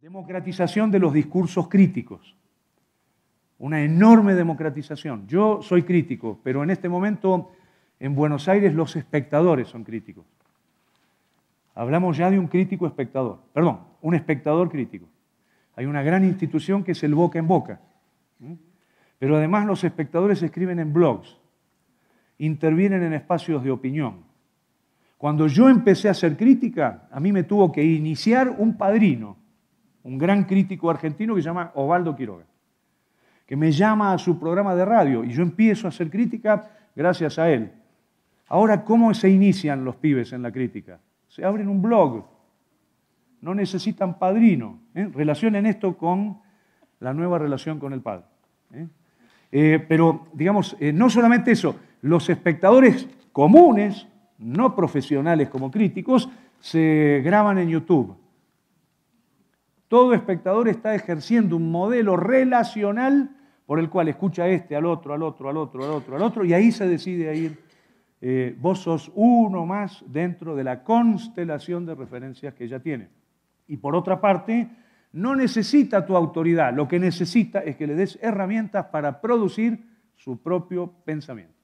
Democratización de los discursos críticos. Una enorme democratización. Yo soy crítico, pero en este momento en Buenos Aires los espectadores son críticos. Hablamos ya de un crítico espectador, perdón, un espectador crítico. Hay una gran institución que es el boca en boca. Pero además los espectadores escriben en blogs, intervienen en espacios de opinión. Cuando yo empecé a hacer crítica, a mí me tuvo que iniciar un padrino un gran crítico argentino que se llama Ovaldo Quiroga, que me llama a su programa de radio y yo empiezo a hacer crítica gracias a él. Ahora, ¿cómo se inician los pibes en la crítica? Se abren un blog, no necesitan padrino. ¿eh? Relacionen esto con la nueva relación con el padre. ¿eh? Eh, pero, digamos, no solamente eso, los espectadores comunes, no profesionales como críticos, se graban en YouTube todo espectador está ejerciendo un modelo relacional por el cual escucha a este, al otro, al otro, al otro, al otro, al otro, y ahí se decide a ir. Eh, vos sos uno más dentro de la constelación de referencias que ella tiene. Y por otra parte, no necesita tu autoridad, lo que necesita es que le des herramientas para producir su propio pensamiento.